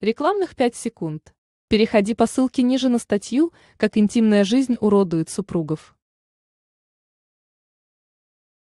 Рекламных 5 секунд. Переходи по ссылке ниже на статью «Как интимная жизнь уродует супругов».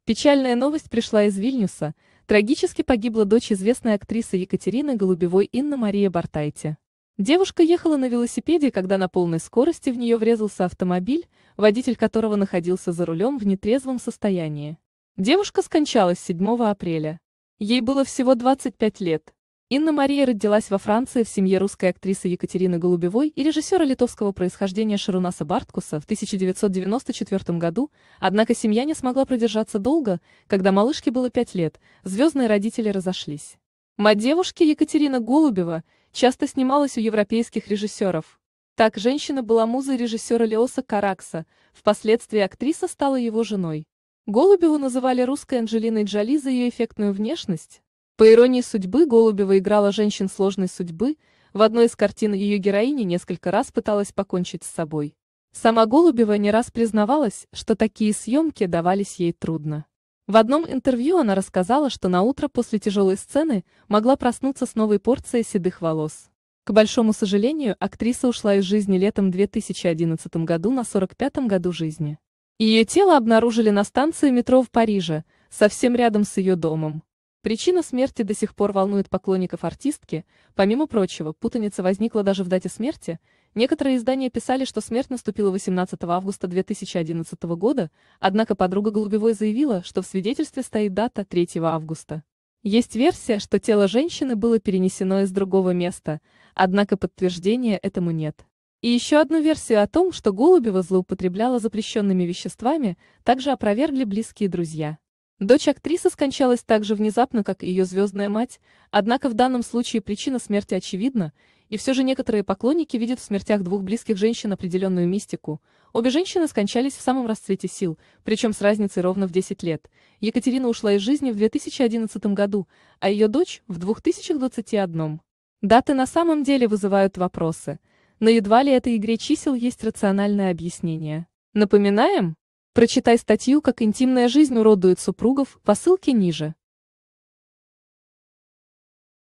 Печальная новость пришла из Вильнюса. Трагически погибла дочь известной актрисы Екатерины Голубевой Инна Мария Бартайте. Девушка ехала на велосипеде, когда на полной скорости в нее врезался автомобиль, водитель которого находился за рулем в нетрезвом состоянии. Девушка скончалась 7 апреля. Ей было всего 25 лет. Инна Мария родилась во Франции в семье русской актрисы Екатерины Голубевой и режиссера литовского происхождения Шарунаса Барткуса в 1994 году, однако семья не смогла продержаться долго, когда малышке было пять лет, звездные родители разошлись. Мать девушки Екатерина Голубева часто снималась у европейских режиссеров. Так женщина была музой режиссера Леоса Каракса, впоследствии актриса стала его женой. Голубеву называли русской Анджелиной Джоли за ее эффектную внешность, по иронии судьбы, Голубева играла женщин сложной судьбы, в одной из картин ее героини несколько раз пыталась покончить с собой. Сама Голубева не раз признавалась, что такие съемки давались ей трудно. В одном интервью она рассказала, что на утро после тяжелой сцены могла проснуться с новой порцией седых волос. К большому сожалению, актриса ушла из жизни летом 2011 году на 45-м году жизни. Ее тело обнаружили на станции метро в Париже, совсем рядом с ее домом. Причина смерти до сих пор волнует поклонников артистки, помимо прочего, путаница возникла даже в дате смерти, некоторые издания писали, что смерть наступила 18 августа 2011 года, однако подруга Голубевой заявила, что в свидетельстве стоит дата 3 августа. Есть версия, что тело женщины было перенесено из другого места, однако подтверждения этому нет. И еще одну версию о том, что Голубева злоупотребляла запрещенными веществами, также опровергли близкие друзья. Дочь актрисы скончалась так же внезапно, как и ее звездная мать, однако в данном случае причина смерти очевидна, и все же некоторые поклонники видят в смертях двух близких женщин определенную мистику. Обе женщины скончались в самом расцвете сил, причем с разницей ровно в 10 лет. Екатерина ушла из жизни в 2011 году, а ее дочь – в 2021. Даты на самом деле вызывают вопросы, но едва ли этой игре чисел есть рациональное объяснение. Напоминаем, Прочитай статью «Как интимная жизнь уродует супругов» по ссылке ниже.